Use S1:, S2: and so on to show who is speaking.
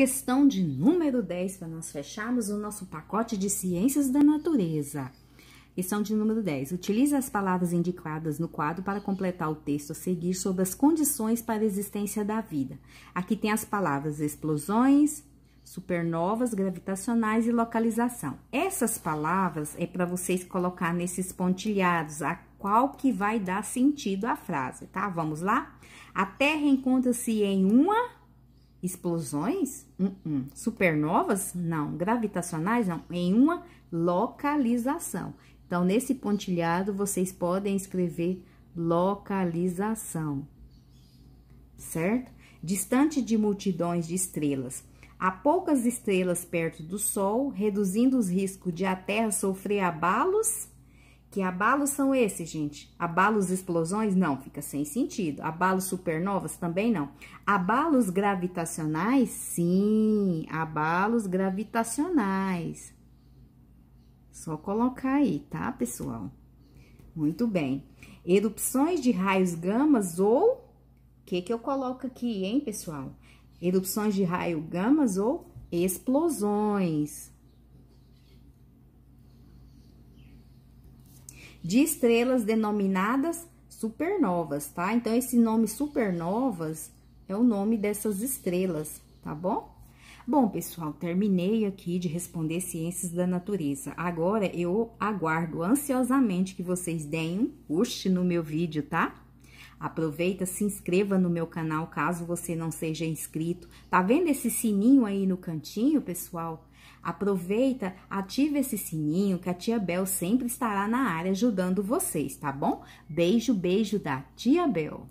S1: Questão de número 10 para nós fecharmos o nosso pacote de ciências da natureza. Questão de número 10. Utilize as palavras indicadas no quadro para completar o texto a seguir sobre as condições para a existência da vida. Aqui tem as palavras explosões, supernovas, gravitacionais e localização. Essas palavras é para vocês colocar nesses pontilhados, a qual que vai dar sentido à frase, tá? Vamos lá? A Terra encontra-se em uma Explosões? Uh -uh. Supernovas? Não. Gravitacionais? Não. Em uma localização. Então, nesse pontilhado, vocês podem escrever localização, certo? Distante de multidões de estrelas. Há poucas estrelas perto do Sol, reduzindo os riscos de a Terra sofrer abalos que abalos são esses, gente? Abalos explosões? Não, fica sem sentido. Abalos supernovas? Também não. Abalos gravitacionais? Sim, abalos gravitacionais. Só colocar aí, tá, pessoal? Muito bem. Erupções de raios gamas ou... O que que eu coloco aqui, hein, pessoal? Erupções de raio gamas ou explosões. de estrelas denominadas supernovas, tá? Então, esse nome supernovas é o nome dessas estrelas, tá bom? Bom, pessoal, terminei aqui de responder Ciências da Natureza. Agora, eu aguardo ansiosamente que vocês deem um push no meu vídeo, tá? Aproveita, se inscreva no meu canal caso você não seja inscrito. Tá vendo esse sininho aí no cantinho, pessoal? Aproveita, ative esse sininho que a tia Bel sempre estará na área ajudando vocês, tá bom? Beijo, beijo da tia Bel.